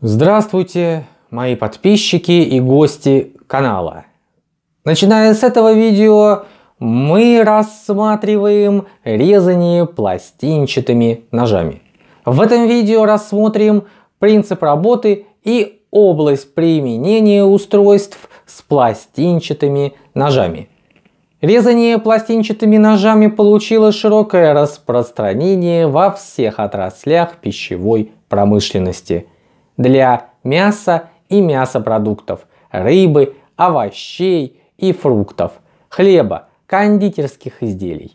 Здравствуйте, мои подписчики и гости канала. Начиная с этого видео мы рассматриваем резание пластинчатыми ножами. В этом видео рассмотрим принцип работы и область применения устройств с пластинчатыми ножами. Резание пластинчатыми ножами получило широкое распространение во всех отраслях пищевой промышленности – для мяса и мясопродуктов, рыбы, овощей и фруктов, хлеба, кондитерских изделий.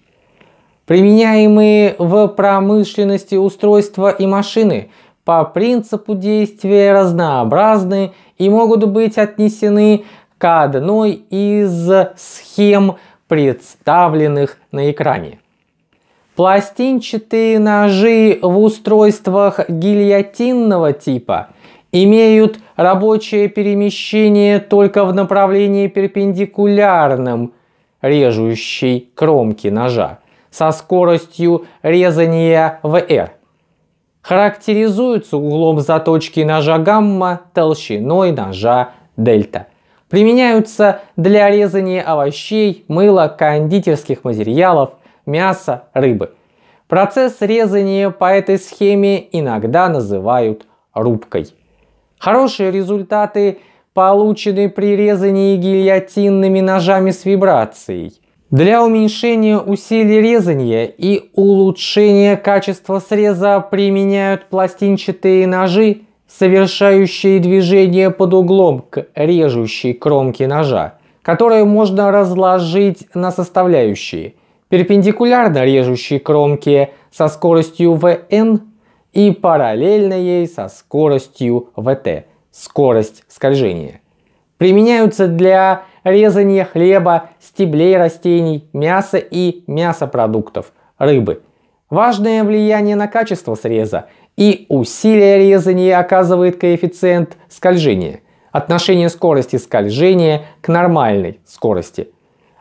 Применяемые в промышленности устройства и машины по принципу действия разнообразны и могут быть отнесены к одной из схем, представленных на экране. Пластинчатые ножи в устройствах гильотинного типа имеют рабочее перемещение только в направлении перпендикулярным режущей кромке ножа со скоростью резания VR. Характеризуются углом заточки ножа гамма толщиной ножа дельта. Применяются для резания овощей, мыла, кондитерских материалов – мяса, рыбы. Процесс резания по этой схеме иногда называют рубкой. Хорошие результаты получены при резании гильотинными ножами с вибрацией. Для уменьшения усилий резания и улучшения качества среза применяют пластинчатые ножи, совершающие движение под углом к режущей кромке ножа, которые можно разложить на составляющие – перпендикулярно режущей кромке со скоростью vn и параллельно ей со скоростью vt, скорость скольжения. Применяются для резания хлеба, стеблей растений, мяса и мясопродуктов, рыбы. Важное влияние на качество среза и усилие резания оказывает коэффициент скольжения, отношение скорости скольжения к нормальной скорости.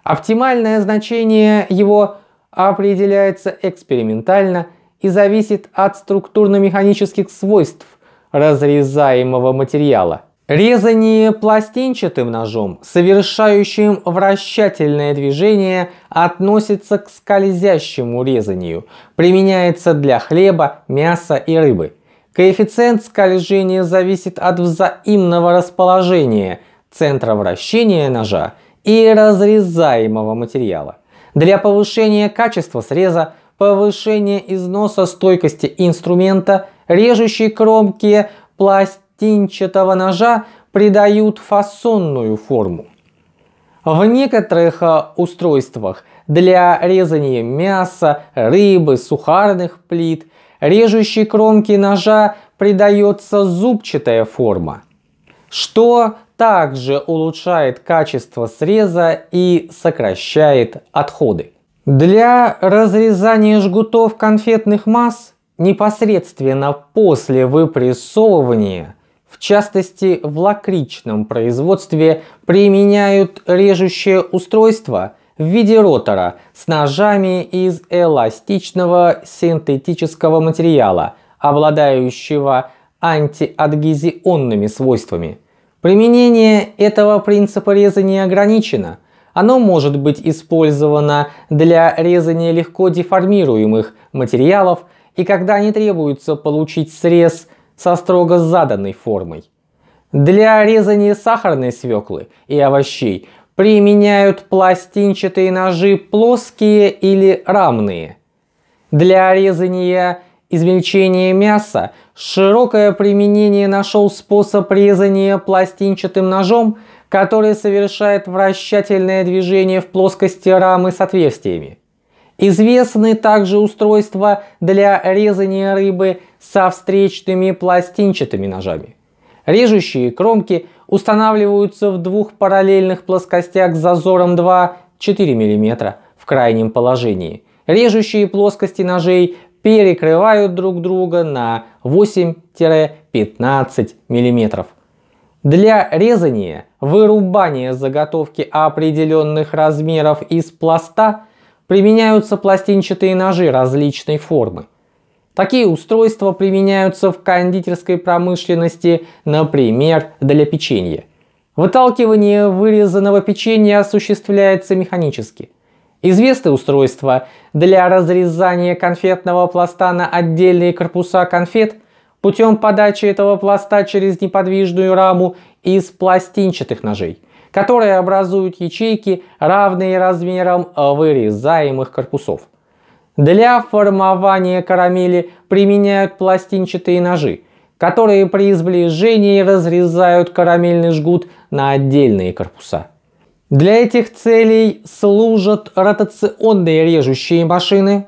Оптимальное значение его определяется экспериментально и зависит от структурно-механических свойств разрезаемого материала. Резание пластинчатым ножом, совершающим вращательное движение, относится к скользящему резанию, применяется для хлеба, мяса и рыбы. Коэффициент скольжения зависит от взаимного расположения центра вращения ножа и разрезаемого материала. Для повышения качества среза, повышения износа стойкости инструмента, режущие кромки пластинчатого ножа придают фасонную форму. В некоторых э, устройствах для резания мяса, рыбы, сухарных плит режущей кромки ножа придается зубчатая форма, что также улучшает качество среза и сокращает отходы. Для разрезания жгутов конфетных масс непосредственно после выпрессовывания, в частности в лакричном производстве, применяют режущее устройство в виде ротора с ножами из эластичного синтетического материала, обладающего антиадгезионными свойствами – Применение этого принципа резания ограничено. Оно может быть использовано для резания легко деформируемых материалов и когда не требуется получить срез со строго заданной формой. Для резания сахарной свеклы и овощей применяют пластинчатые ножи плоские или рамные. Для резания извлечения мяса, широкое применение нашел способ резания пластинчатым ножом, который совершает вращательное движение в плоскости рамы с отверстиями. Известны также устройства для резания рыбы со встречными пластинчатыми ножами. Режущие кромки устанавливаются в двух параллельных плоскостях с зазором 2-4 мм в крайнем положении. Режущие плоскости ножей перекрывают друг друга на 8-15 мм. Для резания, вырубания заготовки определенных размеров из пласта применяются пластинчатые ножи различной формы. Такие устройства применяются в кондитерской промышленности, например, для печенья. Выталкивание вырезанного печенья осуществляется механически – Известны устройства для разрезания конфетного пласта на отдельные корпуса конфет путем подачи этого пласта через неподвижную раму из пластинчатых ножей, которые образуют ячейки, равные размерам вырезаемых корпусов. Для формования карамели применяют пластинчатые ножи, которые при сближении разрезают карамельный жгут на отдельные корпуса. Для этих целей служат ротационные режущие машины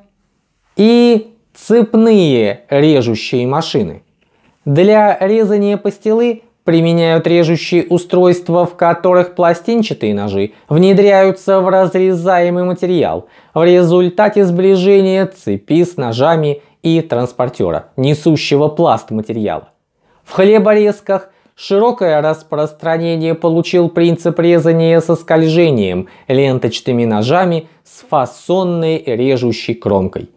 и цепные режущие машины. Для резания пастилы применяют режущие устройства, в которых пластинчатые ножи внедряются в разрезаемый материал в результате сближения цепи с ножами и транспортера, несущего пласт материала. В хлеборезках Широкое распространение получил принцип резания со скольжением, ленточными ножами с фасонной режущей кромкой.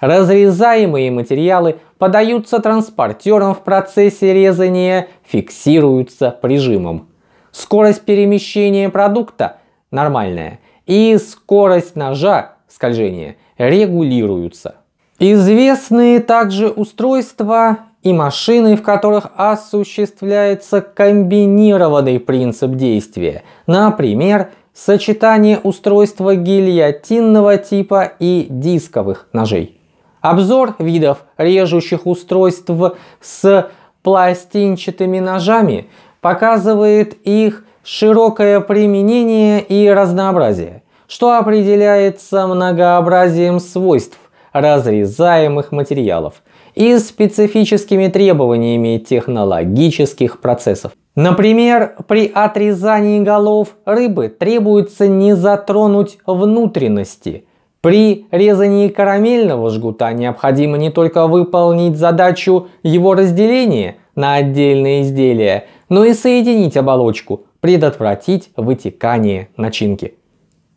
Разрезаемые материалы подаются транспортером в процессе резания, фиксируются прижимом. Скорость перемещения продукта нормальная и скорость ножа скольжения регулируются. Известные также устройства и машины, в которых осуществляется комбинированный принцип действия. Например, сочетание устройства гильотинного типа и дисковых ножей. Обзор видов режущих устройств с пластинчатыми ножами показывает их широкое применение и разнообразие, что определяется многообразием свойств разрезаемых материалов, и специфическими требованиями технологических процессов. Например, при отрезании голов рыбы требуется не затронуть внутренности. При резании карамельного жгута необходимо не только выполнить задачу его разделения на отдельные изделия, но и соединить оболочку, предотвратить вытекание начинки.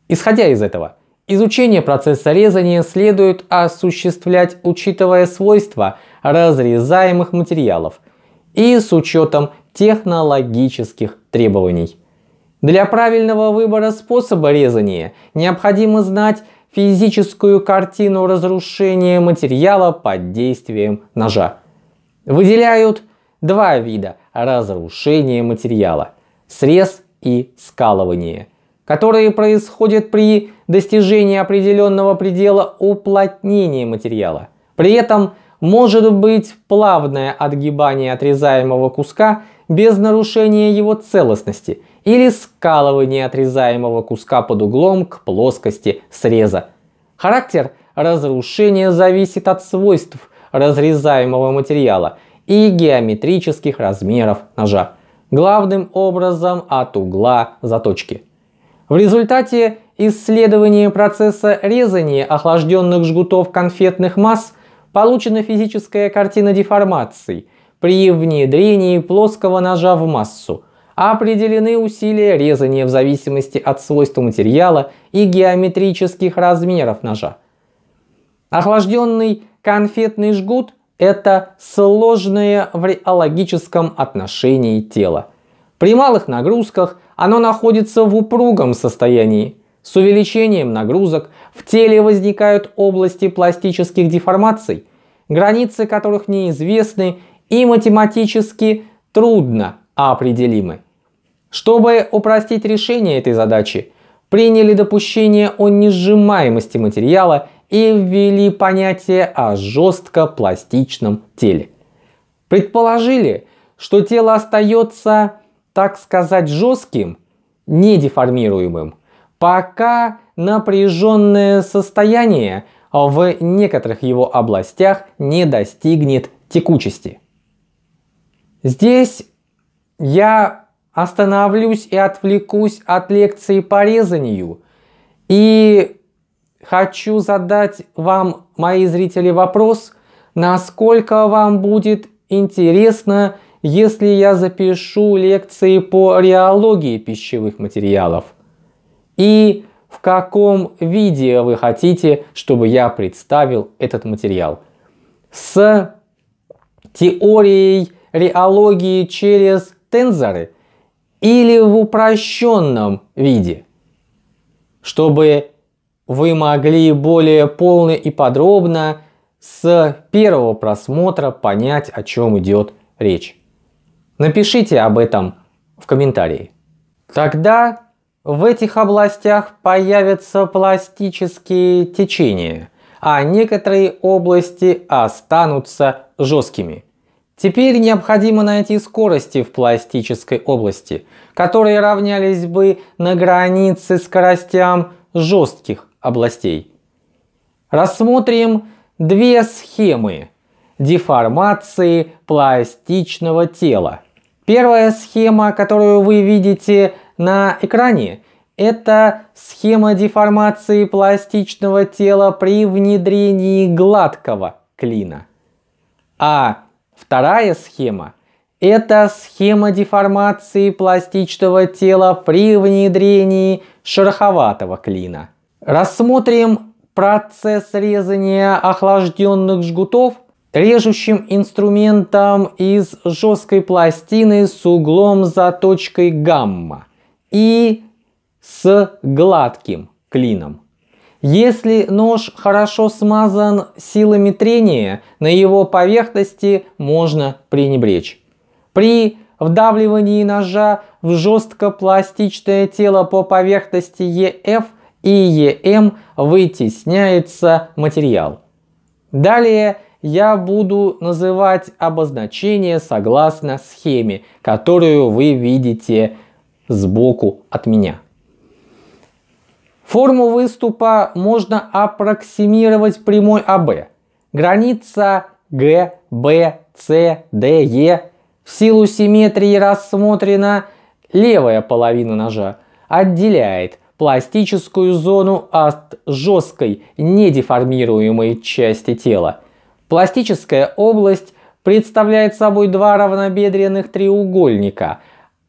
Исходя из этого – Изучение процесса резания следует осуществлять, учитывая свойства разрезаемых материалов и с учетом технологических требований. Для правильного выбора способа резания необходимо знать физическую картину разрушения материала под действием ножа. Выделяют два вида разрушения материала – срез и скалывание которые происходят при достижении определенного предела уплотнения материала. При этом может быть плавное отгибание отрезаемого куска без нарушения его целостности или скалывание отрезаемого куска под углом к плоскости среза. Характер разрушения зависит от свойств разрезаемого материала и геометрических размеров ножа. Главным образом от угла заточки. В результате исследования процесса резания охлажденных жгутов конфетных масс получена физическая картина деформаций при внедрении плоского ножа в массу. Определены усилия резания в зависимости от свойств материала и геометрических размеров ножа. Охлажденный конфетный жгут – это сложное в реологическом отношении тело. При малых нагрузках – оно находится в упругом состоянии. С увеличением нагрузок в теле возникают области пластических деформаций, границы которых неизвестны и математически трудно определимы. Чтобы упростить решение этой задачи, приняли допущение о несжимаемости материала и ввели понятие о жестко-пластичном теле. Предположили, что тело остается так сказать, жестким, недеформируемым. Пока напряженное состояние в некоторых его областях не достигнет текучести. Здесь я остановлюсь и отвлекусь от лекции по резанию и хочу задать вам, мои зрители, вопрос, насколько вам будет интересно если я запишу лекции по реологии пищевых материалов? И в каком виде вы хотите, чтобы я представил этот материал? С теорией реологии через тензоры или в упрощенном виде, чтобы вы могли более полно и подробно с первого просмотра понять, о чем идет речь. Напишите об этом в комментарии. Тогда в этих областях появятся пластические течения, а некоторые области останутся жесткими. Теперь необходимо найти скорости в пластической области, которые равнялись бы на границе скоростям жестких областей. Рассмотрим две схемы деформации пластичного тела. Первая схема, которую вы видите на экране, это схема деформации пластичного тела при внедрении гладкого клина. А вторая схема – это схема деформации пластичного тела при внедрении шероховатого клина. Рассмотрим процесс резания охлажденных жгутов – режущим инструментом из жесткой пластины с углом заточкой гамма и с гладким клином. Если нож хорошо смазан силами трения, на его поверхности можно пренебречь. При вдавливании ножа в жестко-пластичное тело по поверхности EF и EM вытесняется материал. Далее – я буду называть обозначение согласно схеме, которую вы видите сбоку от меня. Форму выступа можно аппроксимировать прямой АБ. Граница Г, Б, С, Д, Е в силу симметрии рассмотрена левая половина ножа, отделяет пластическую зону от жесткой, недеформируемой части тела – Пластическая область представляет собой два равнобедренных треугольника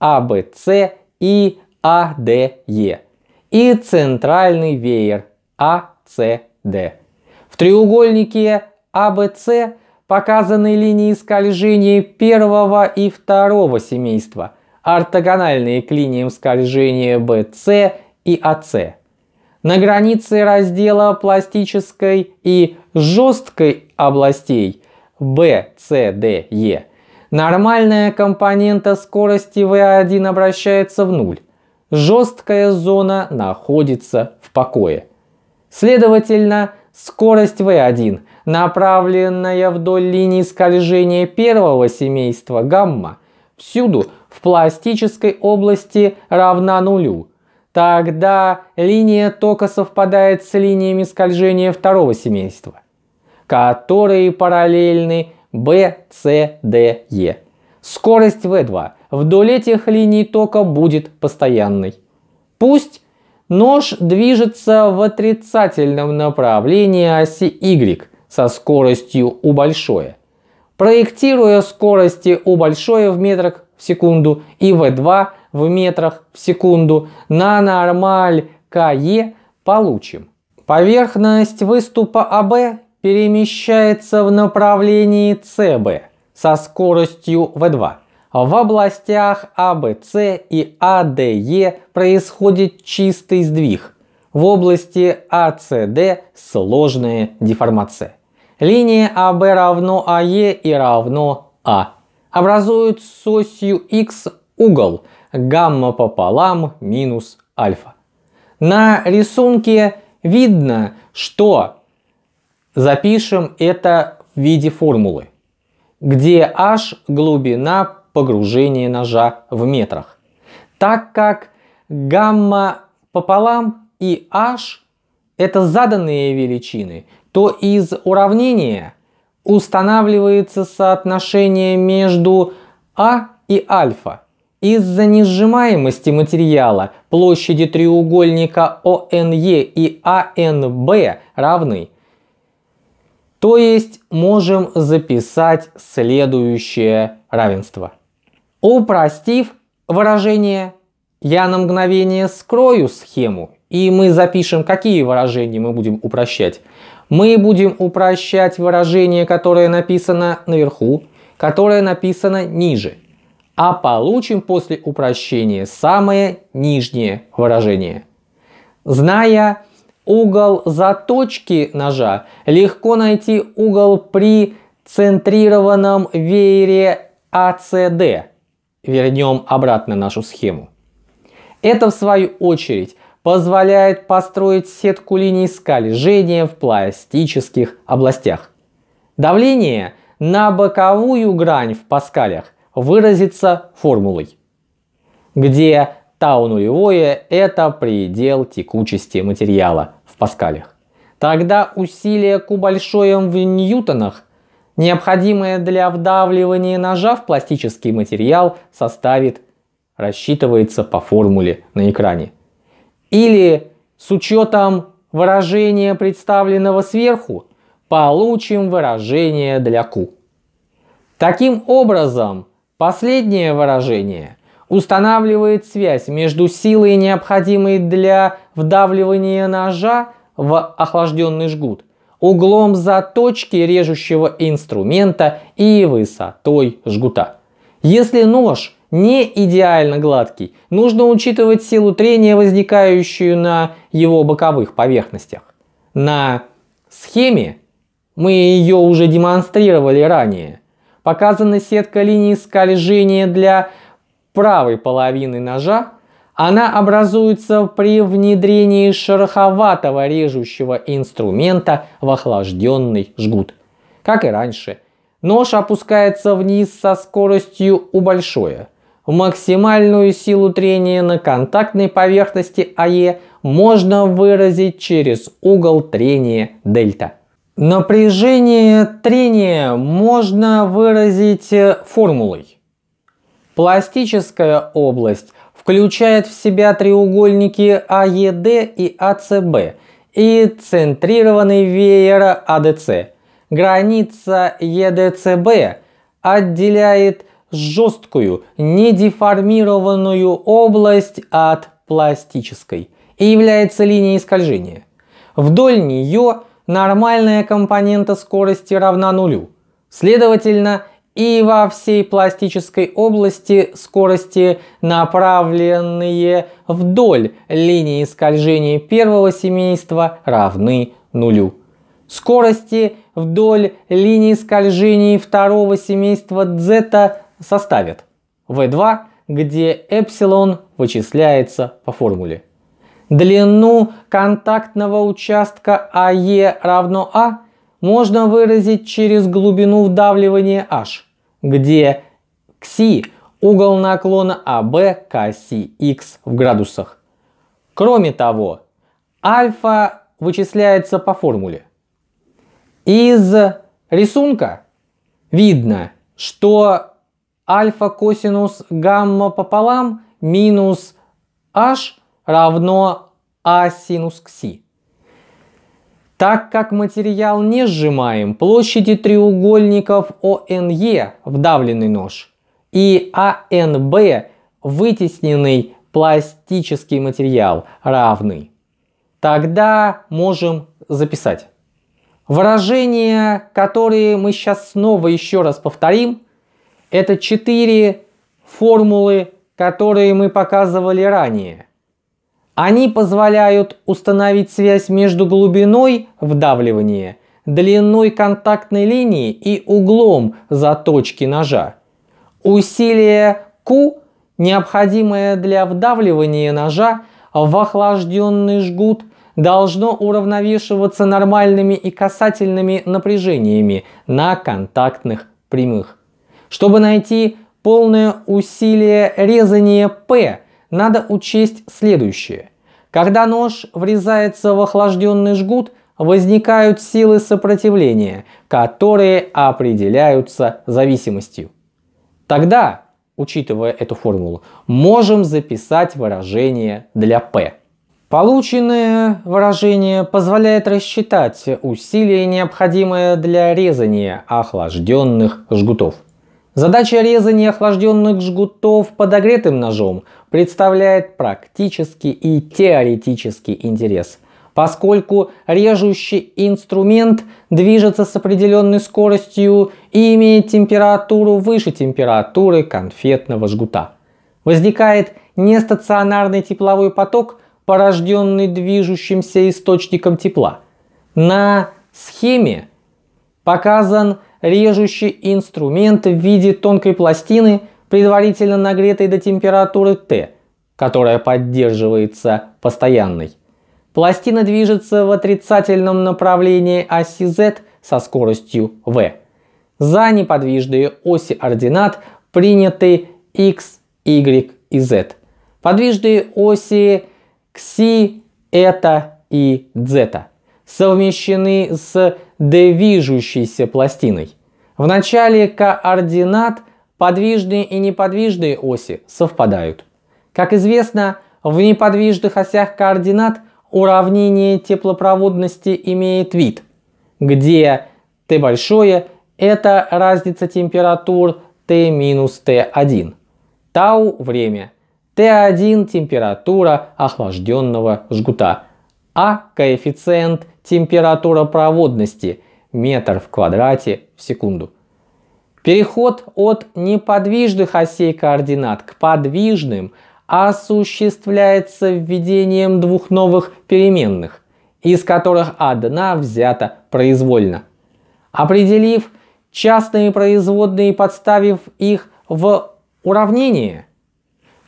ABC а, и ADE а, и центральный веер ACD. А, В треугольнике ABC показаны линии скольжения первого и второго семейства, ортогональные к линиям скольжения BC и AC. На границе раздела пластической и жесткой областей B, C, D, E нормальная компонента скорости V1 обращается в нуль. Жесткая зона находится в покое. Следовательно, скорость V1, направленная вдоль линии скольжения первого семейства гамма, всюду в пластической области равна нулю, тогда линия тока совпадает с линиями скольжения второго семейства, которые параллельны B, C, D, E. Скорость V2 вдоль этих линий тока будет постоянной. Пусть нож движется в отрицательном направлении оси Y со скоростью U большое. Проектируя скорости U большое в метрах в секунду и V2 в метрах в секунду на нормаль КЕ получим. Поверхность выступа АБ перемещается в направлении СБ со скоростью В2. В областях АБС и АДЕ происходит чистый сдвиг. В области АСД сложная деформация. Линия АБ равно АЕ и равно А. Образует с осью Х угол, гамма пополам минус альфа. На рисунке видно, что запишем это в виде формулы, где h глубина погружения ножа в метрах. Так как гамма пополам и h это заданные величины, то из уравнения устанавливается соотношение между а и альфа. Из-за несжимаемости материала площади треугольника ОНЕ и АНБ равны. То есть можем записать следующее равенство. Упростив выражение, я на мгновение скрою схему, и мы запишем, какие выражения мы будем упрощать. Мы будем упрощать выражение, которое написано наверху, которое написано ниже – а получим после упрощения самое нижнее выражение. Зная угол заточки ножа, легко найти угол при центрированном веере АСД. Вернем обратно нашу схему. Это в свою очередь позволяет построить сетку линий скольжения в пластических областях. Давление на боковую грань в паскалях – выразиться формулой, где тау нулевое – это предел текучести материала в паскалях. Тогда усилие ку большое в ньютонах, необходимое для вдавливания ножа в пластический материал, составит, рассчитывается по формуле на экране. Или с учетом выражения, представленного сверху, получим выражение для Q. Таким образом, Последнее выражение устанавливает связь между силой, необходимой для вдавливания ножа в охлажденный жгут, углом заточки режущего инструмента и высотой жгута. Если нож не идеально гладкий, нужно учитывать силу трения, возникающую на его боковых поверхностях. На схеме, мы ее уже демонстрировали ранее, Показана сетка линий скольжения для правой половины ножа. Она образуется при внедрении шероховатого режущего инструмента в охлажденный жгут. Как и раньше, нож опускается вниз со скоростью у большое. Максимальную силу трения на контактной поверхности АЕ можно выразить через угол трения дельта. Напряжение трения можно выразить э, формулой. Пластическая область включает в себя треугольники АЕД и АЦБ и центрированный веер АДЦ. Граница ЕДЦБ отделяет жесткую, недеформированную область от пластической и является линией скольжения. Вдоль нее – нормальная компонента скорости равна нулю. Следовательно, и во всей пластической области скорости, направленные вдоль линии скольжения первого семейства, равны нулю. Скорости вдоль линии скольжения второго семейства z составят v2, где ε вычисляется по формуле. Длину контактного участка АЕ равно А можно выразить через глубину вдавливания H, где кси – угол наклона АБ к оси X в градусах. Кроме того, альфа вычисляется по формуле. Из рисунка видно, что альфа косинус гамма пополам минус h равно А синус кси, Так как материал не сжимаем, площади треугольников ОНЕ, вдавленный нож, и АНБ, вытесненный пластический материал, равны. Тогда можем записать. Выражения, которые мы сейчас снова еще раз повторим, это четыре формулы, которые мы показывали ранее – они позволяют установить связь между глубиной вдавливания, длиной контактной линии и углом заточки ножа. Усилие Q, необходимое для вдавливания ножа в охлажденный жгут, должно уравновешиваться нормальными и касательными напряжениями на контактных прямых. Чтобы найти полное усилие резания P – надо учесть следующее. Когда нож врезается в охлажденный жгут, возникают силы сопротивления, которые определяются зависимостью. Тогда, учитывая эту формулу, можем записать выражение для P. Полученное выражение позволяет рассчитать усилие, необходимое для резания охлажденных жгутов. Задача резания охлажденных жгутов подогретым ножом представляет практический и теоретический интерес, поскольку режущий инструмент движется с определенной скоростью и имеет температуру выше температуры конфетного жгута. Возникает нестационарный тепловой поток, порожденный движущимся источником тепла. На схеме показан режущий инструмент в виде тонкой пластины, предварительно нагретой до температуры Т, которая поддерживается постоянной. Пластина движется в отрицательном направлении оси Z со скоростью V. За неподвижные оси ординат приняты X, Y и Z. Подвижные оси Xi, это и Z совмещены с движущейся пластиной. В начале координат подвижные и неподвижные оси совпадают. Как известно, в неподвижных осях координат уравнение теплопроводности имеет вид, где T большое – это разница температур T минус T1. Тау – время, T1 – температура охлажденного жгута, а коэффициент температура проводности метр в квадрате в секунду. Переход от неподвижных осей координат к подвижным осуществляется введением двух новых переменных, из которых одна взята произвольно. Определив частные производные и подставив их в уравнение –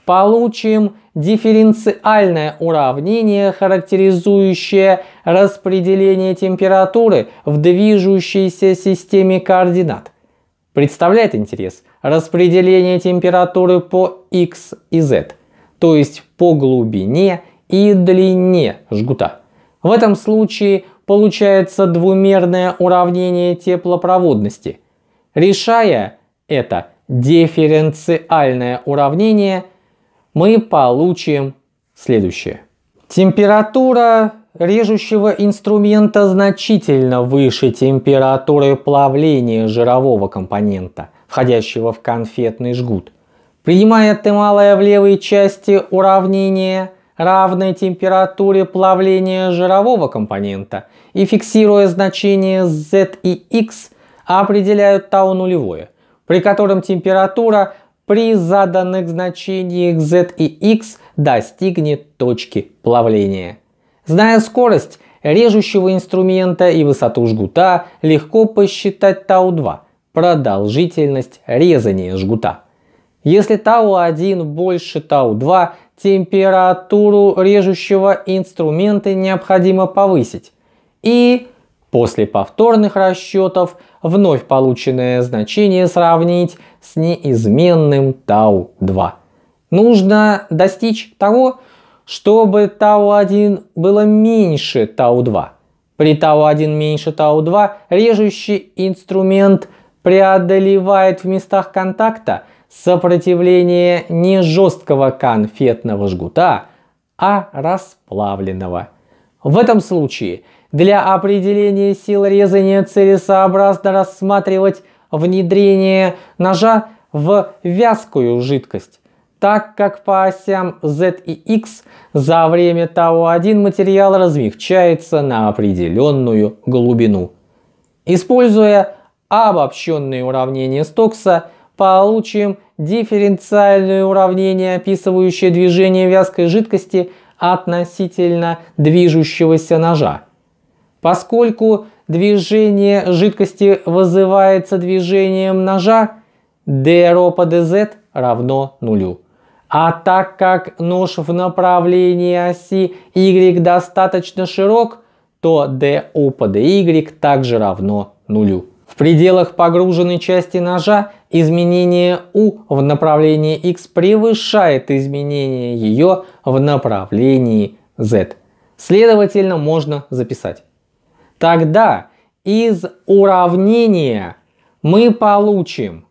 получим дифференциальное уравнение, характеризующее распределение температуры в движущейся системе координат. Представляет интерес распределение температуры по x и z, то есть по глубине и длине жгута. В этом случае получается двумерное уравнение теплопроводности. Решая это дифференциальное уравнение – мы получим следующее. Температура режущего инструмента значительно выше температуры плавления жирового компонента, входящего в конфетный жгут. Принимая малое в левой части уравнение равной температуре плавления жирового компонента и фиксируя значение z и x, определяют тау нулевое, при котором температура при заданных значениях z и x достигнет точки плавления. Зная скорость режущего инструмента и высоту жгута, легко посчитать тау-2 – продолжительность резания жгута. Если тау-1 больше тау-2, температуру режущего инструмента необходимо повысить. И После повторных расчетов вновь полученное значение сравнить с неизменным тау 2 Нужно достичь того, чтобы тау 1 было меньше тау 2 При тау 1 меньше тау 2 режущий инструмент преодолевает в местах контакта сопротивление не жесткого конфетного жгута, а расплавленного. В этом случае – для определения сил резания целесообразно рассматривать внедрение ножа в вязкую жидкость, так как по осям Z и X за время того один материал размягчается на определенную глубину. Используя обобщенные уравнения Стокса, получим дифференциальное уравнение, описывающее движение вязкой жидкости относительно движущегося ножа. Поскольку движение жидкости вызывается движением ножа, dρ по dz равно нулю. А так как нож в направлении оси y достаточно широк, то du по dy также равно нулю. В пределах погруженной части ножа изменение u в направлении x превышает изменение ее в направлении z. Следовательно, можно записать. Тогда из уравнения мы получим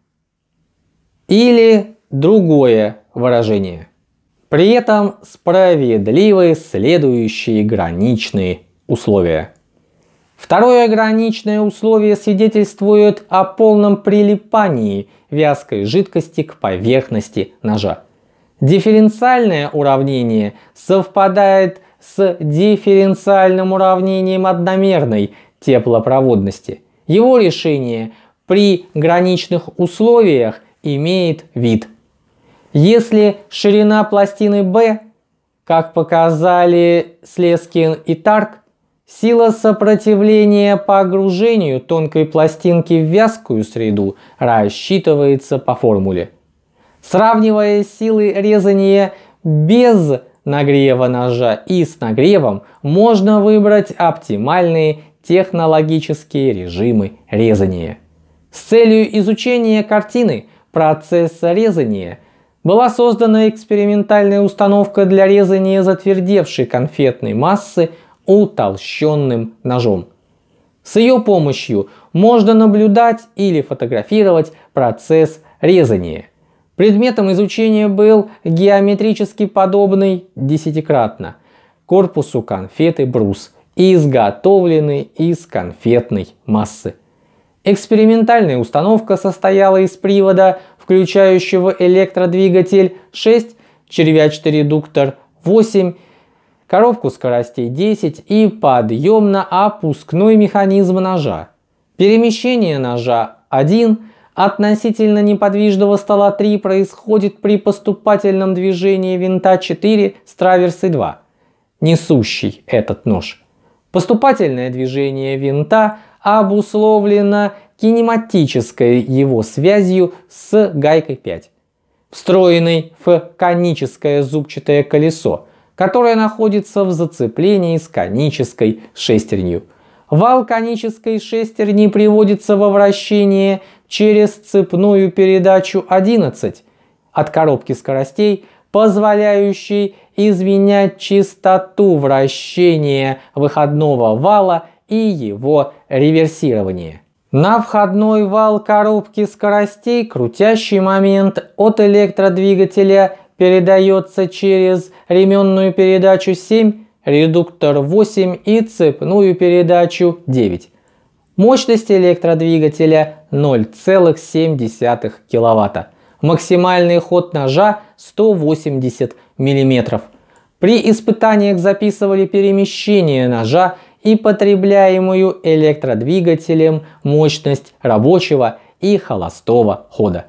или другое выражение. При этом справедливы следующие граничные условия. Второе граничное условие свидетельствует о полном прилипании вязкой жидкости к поверхности ножа. Дифференциальное уравнение совпадает с с дифференциальным уравнением одномерной теплопроводности. Его решение при граничных условиях имеет вид. Если ширина пластины B, как показали Слескин и Тарк, сила сопротивления погружению тонкой пластинки в вязкую среду рассчитывается по формуле. Сравнивая силы резания без нагрева ножа и с нагревом можно выбрать оптимальные технологические режимы резания. С целью изучения картины процесса резания была создана экспериментальная установка для резания затвердевшей конфетной массы утолщенным ножом. С ее помощью можно наблюдать или фотографировать процесс резания – Предметом изучения был геометрически подобный десятикратно корпусу конфеты брус, изготовленный из конфетной массы. Экспериментальная установка состояла из привода, включающего электродвигатель 6, червячный редуктор 8, коробку скоростей 10 и подъемно-опускной механизм ножа. Перемещение ножа 1, относительно неподвижного стола 3 происходит при поступательном движении винта 4 с траверсы 2, несущий этот нож. Поступательное движение винта обусловлено кинематической его связью с гайкой 5, встроенной в коническое зубчатое колесо, которое находится в зацеплении с конической шестернью. Вал конической шестерни приводится во вращение через цепную передачу 11 от коробки скоростей, позволяющей изменять частоту вращения выходного вала и его реверсирование. На входной вал коробки скоростей крутящий момент от электродвигателя передается через ременную передачу 7, редуктор 8 и цепную передачу 9. Мощность электродвигателя 0,7 кВт. Максимальный ход ножа 180 мм. При испытаниях записывали перемещение ножа и потребляемую электродвигателем мощность рабочего и холостого хода.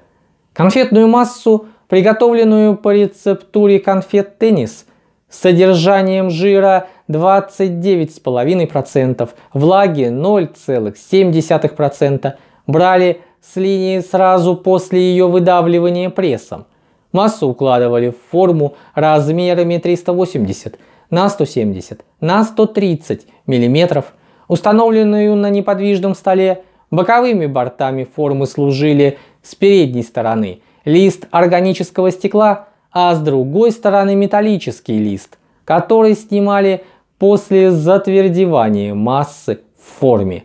Конфетную массу, приготовленную по рецептуре конфет теннис, с содержанием жира 29,5%, влаги 0,7%, брали с линии сразу после ее выдавливания прессом. Массу укладывали в форму размерами 380 на 170 на 130 мм, установленную на неподвижном столе. Боковыми бортами формы служили с передней стороны лист органического стекла, а с другой стороны металлический лист, который снимали после затвердевания массы в форме.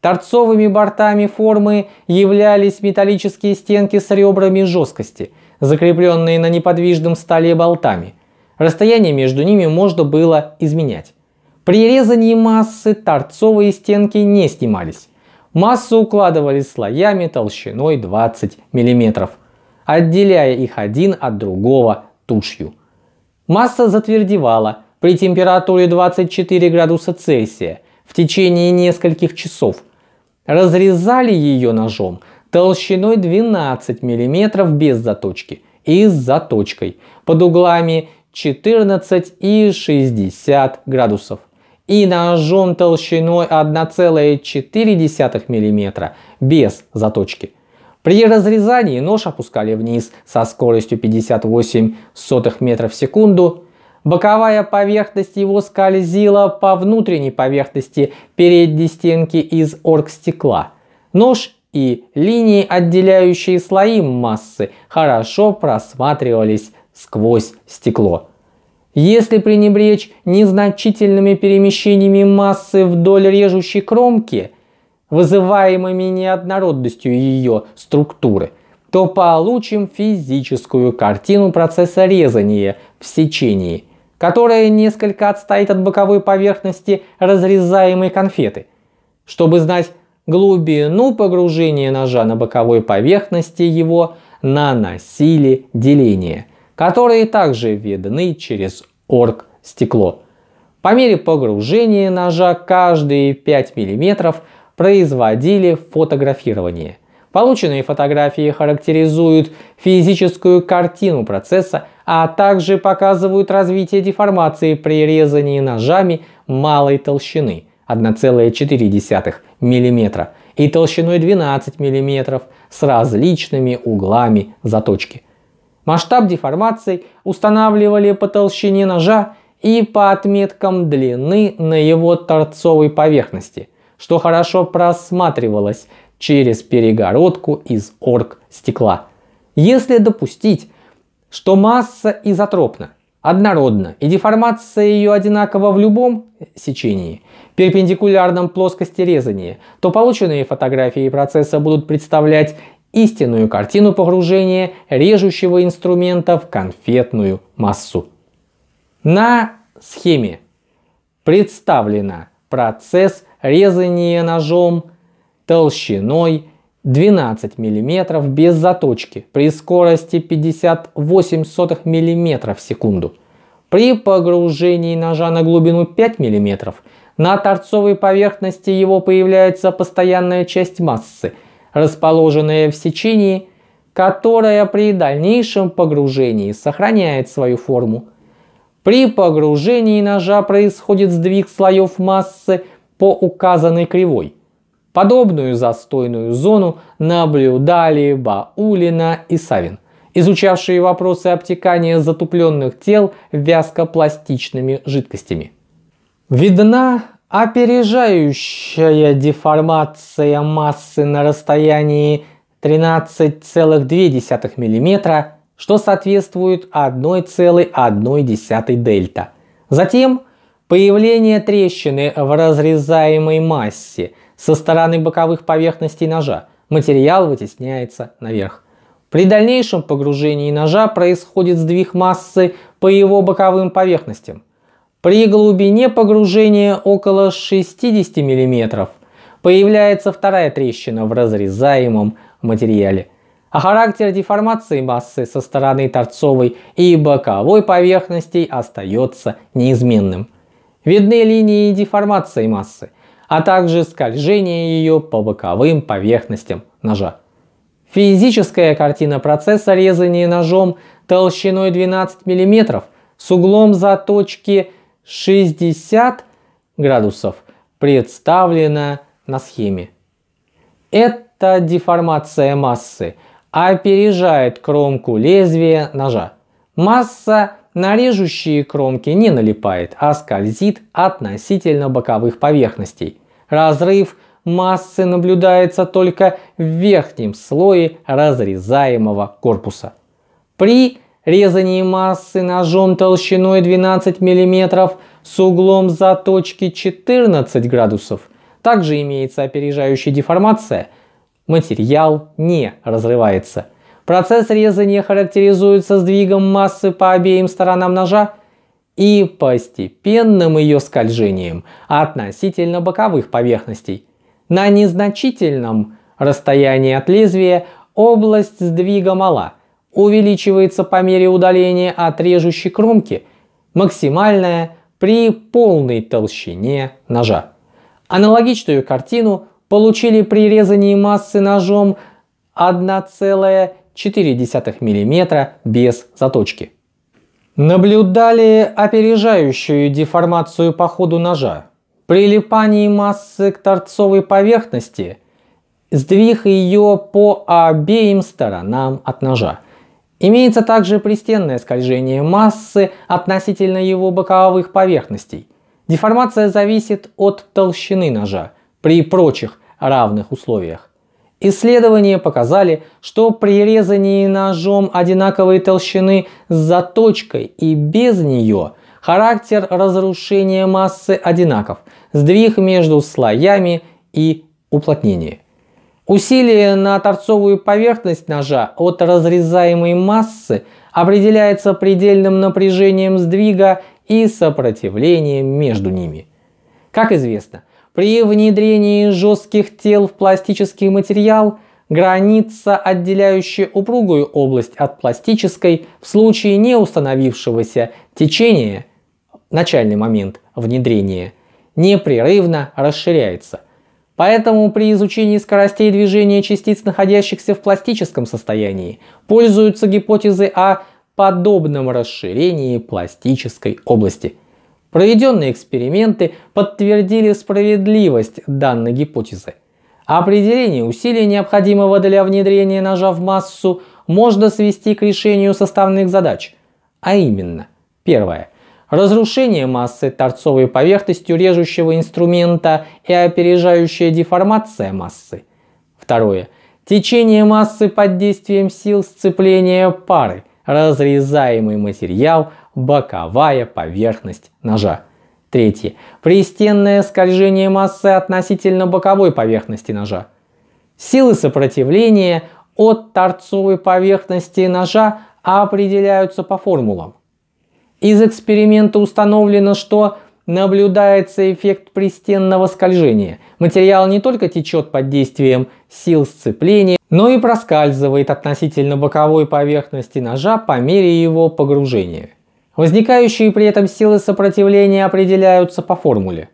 Торцовыми бортами формы являлись металлические стенки с ребрами жесткости, закрепленные на неподвижном столе болтами. Расстояние между ними можно было изменять. При резании массы торцовые стенки не снимались. Массу укладывали слоями толщиной 20 мм, отделяя их один от другого тушью. Масса затвердевала – при температуре 24 градуса Цельсия в течение нескольких часов. Разрезали ее ножом толщиной 12 мм без заточки и с заточкой под углами 14 и 60 градусов и ножом толщиной 1,4 мм без заточки. При разрезании нож опускали вниз со скоростью 58 сотых метров в секунду Боковая поверхность его скользила по внутренней поверхности передней стенки из оргстекла. Нож и линии, отделяющие слои массы, хорошо просматривались сквозь стекло. Если пренебречь незначительными перемещениями массы вдоль режущей кромки, вызываемыми неоднородностью ее структуры, то получим физическую картину процесса резания в сечении – которая несколько отстоит от боковой поверхности разрезаемой конфеты. Чтобы знать глубину погружения ножа на боковой поверхности его, наносили деления, которые также видны через орг стекло. По мере погружения ножа каждые 5 мм производили фотографирование – Полученные фотографии характеризуют физическую картину процесса, а также показывают развитие деформации при резании ножами малой толщины 1,4 мм и толщиной 12 мм с различными углами заточки. Масштаб деформаций устанавливали по толщине ножа и по отметкам длины на его торцовой поверхности, что хорошо просматривалось через перегородку из орг стекла. Если допустить, что масса изотропна, однородна и деформация ее одинакова в любом сечении, перпендикулярном плоскости резания, то полученные фотографии процесса будут представлять истинную картину погружения режущего инструмента в конфетную массу. На схеме представлено процесс резания ножом толщиной 12 мм без заточки при скорости 58 мм в секунду. При погружении ножа на глубину 5 мм на торцовой поверхности его появляется постоянная часть массы, расположенная в сечении, которая при дальнейшем погружении сохраняет свою форму. При погружении ножа происходит сдвиг слоев массы по указанной кривой – Подобную застойную зону наблюдали Баулина и Савин, изучавшие вопросы обтекания затупленных тел вязкопластичными жидкостями. Видна опережающая деформация массы на расстоянии 13,2 мм, что соответствует 1,1 дельта. Затем появление трещины в разрезаемой массе – со стороны боковых поверхностей ножа материал вытесняется наверх. При дальнейшем погружении ножа происходит сдвиг массы по его боковым поверхностям. При глубине погружения около 60 мм появляется вторая трещина в разрезаемом материале. А характер деформации массы со стороны торцовой и боковой поверхностей остается неизменным. Видны линии деформации массы – а также скольжение ее по боковым поверхностям ножа. Физическая картина процесса резания ножом толщиной 12 мм с углом заточки 60 градусов представлена на схеме. Эта деформация массы опережает кромку лезвия ножа. Масса на режущие кромки не налипает, а скользит относительно боковых поверхностей. Разрыв массы наблюдается только в верхнем слое разрезаемого корпуса. При резании массы ножом толщиной 12 мм с углом заточки 14 градусов также имеется опережающая деформация, материал не разрывается. Процесс резания характеризуется сдвигом массы по обеим сторонам ножа и постепенным ее скольжением относительно боковых поверхностей. На незначительном расстоянии от лезвия область сдвига мала, увеличивается по мере удаления от режущей кромки, максимальная при полной толщине ножа. Аналогичную картину получили при резании массы ножом 1,4 мм без заточки. Наблюдали опережающую деформацию по ходу ножа. При липании массы к торцовой поверхности сдвиг ее по обеим сторонам от ножа. Имеется также пристенное скольжение массы относительно его боковых поверхностей. Деформация зависит от толщины ножа при прочих равных условиях. Исследования показали, что при резании ножом одинаковой толщины с заточкой и без нее характер разрушения массы одинаков, сдвиг между слоями и уплотнение. Усилие на торцовую поверхность ножа от разрезаемой массы определяется предельным напряжением сдвига и сопротивлением между ними. Как известно, при внедрении жестких тел в пластический материал граница, отделяющая упругую область от пластической, в случае неустановившегося течения, начальный момент внедрения, непрерывно расширяется. Поэтому при изучении скоростей движения частиц, находящихся в пластическом состоянии, пользуются гипотезы о подобном расширении пластической области – Проведенные эксперименты подтвердили справедливость данной гипотезы. Определение усилия, необходимого для внедрения ножа в массу, можно свести к решению составных задач, а именно, первое – разрушение массы торцовой поверхностью режущего инструмента и опережающая деформация массы. Второе. Течение массы под действием сил сцепления пары, разрезаемый материал, боковая поверхность ножа. Третье. Пристенное скольжение массы относительно боковой поверхности ножа. Силы сопротивления от торцовой поверхности ножа определяются по формулам. Из эксперимента установлено, что наблюдается эффект пристенного скольжения. Материал не только течет под действием сил сцепления, но и проскальзывает относительно боковой поверхности ножа по мере его погружения. Возникающие при этом силы сопротивления определяются по формуле.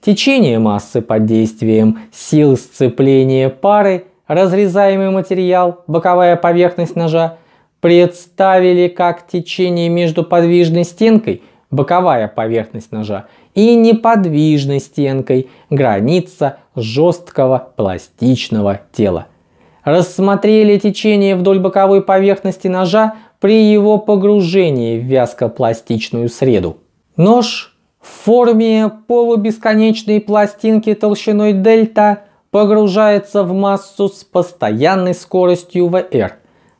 Течение массы под действием сил сцепления пары, разрезаемый материал, боковая поверхность ножа, представили как течение между подвижной стенкой, боковая поверхность ножа, и неподвижной стенкой, граница жесткого пластичного тела. Рассмотрели течение вдоль боковой поверхности ножа при его погружении в вязкопластичную среду. Нож в форме полубесконечной пластинки толщиной дельта погружается в массу с постоянной скоростью VR.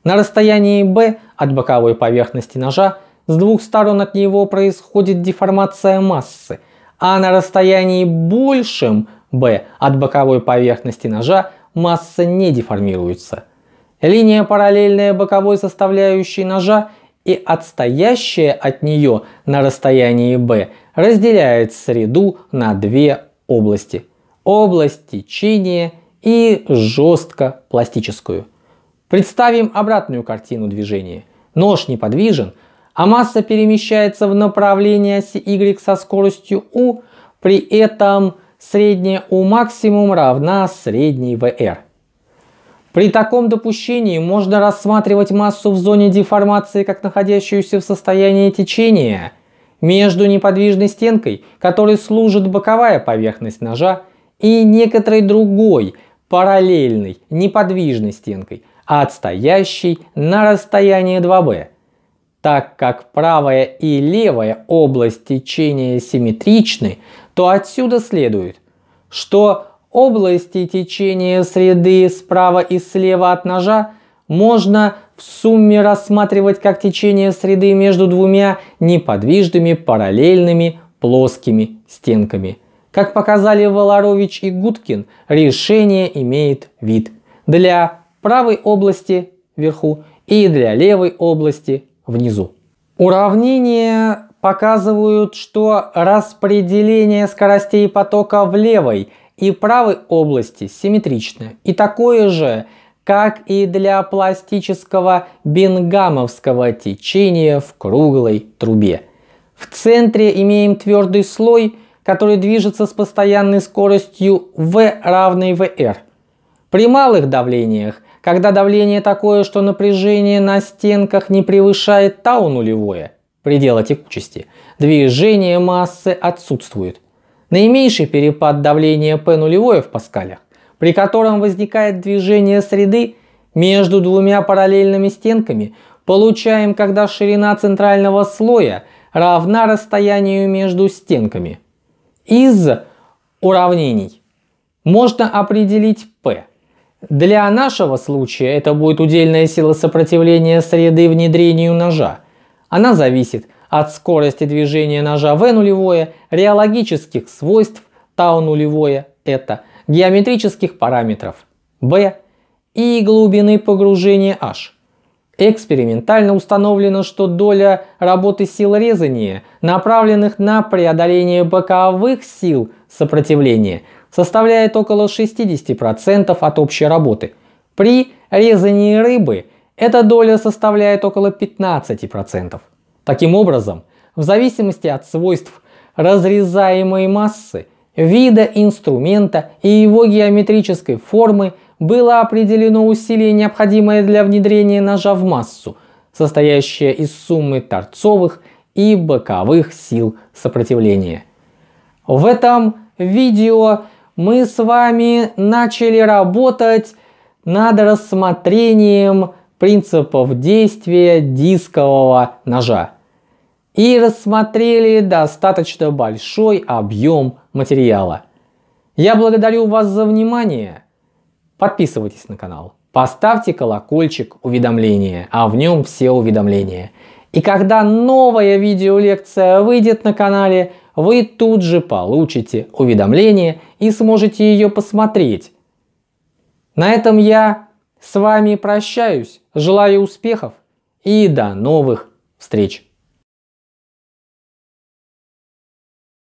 На расстоянии B от боковой поверхности ножа с двух сторон от него происходит деформация массы, а на расстоянии большем B от боковой поверхности ножа масса не деформируется – Линия, параллельная боковой составляющей ножа и отстоящая от нее на расстоянии B, разделяет среду на две области. область течения и жестко пластическую. Представим обратную картину движения. Нож неподвижен, а масса перемещается в направлении оси Y со скоростью U, при этом средняя U максимум равна средней VR. При таком допущении можно рассматривать массу в зоне деформации как находящуюся в состоянии течения. Между неподвижной стенкой, которой служит боковая поверхность ножа, и некоторой другой, параллельной, неподвижной стенкой, отстоящей на расстоянии 2b. Так как правая и левая область течения симметричны, то отсюда следует, что области течения среды справа и слева от ножа можно в сумме рассматривать как течение среды между двумя неподвижными параллельными плоскими стенками. Как показали Волорович и Гудкин, решение имеет вид для правой области вверху и для левой области внизу. Уравнения показывают, что распределение скоростей потока в левой – и правой области симметричны. И такое же, как и для пластического бенгамовского течения в круглой трубе. В центре имеем твердый слой, который движется с постоянной скоростью V равной VR. При малых давлениях, когда давление такое, что напряжение на стенках не превышает тау нулевое, предела текучести, движение массы отсутствует. Наименьший перепад давления P нулевое в паскалях, при котором возникает движение среды между двумя параллельными стенками, получаем, когда ширина центрального слоя равна расстоянию между стенками. Из уравнений можно определить P. Для нашего случая это будет удельная сила сопротивления среды внедрению ножа. Она зависит от скорости движения ножа V нулевое, реологических свойств tau нулевое это, геометрических параметров B и глубины погружения H. Экспериментально установлено, что доля работы сил резания, направленных на преодоление боковых сил сопротивления, составляет около 60% от общей работы. При резании рыбы эта доля составляет около 15%. Таким образом, в зависимости от свойств разрезаемой массы, вида инструмента и его геометрической формы было определено усилие, необходимое для внедрения ножа в массу, состоящее из суммы торцовых и боковых сил сопротивления. В этом видео мы с вами начали работать над рассмотрением принципов действия дискового ножа и рассмотрели достаточно большой объем материала. Я благодарю вас за внимание. Подписывайтесь на канал, поставьте колокольчик уведомления, а в нем все уведомления. И когда новая видеолекция выйдет на канале, вы тут же получите уведомление и сможете ее посмотреть. На этом я с вами прощаюсь, желаю успехов и до новых встреч!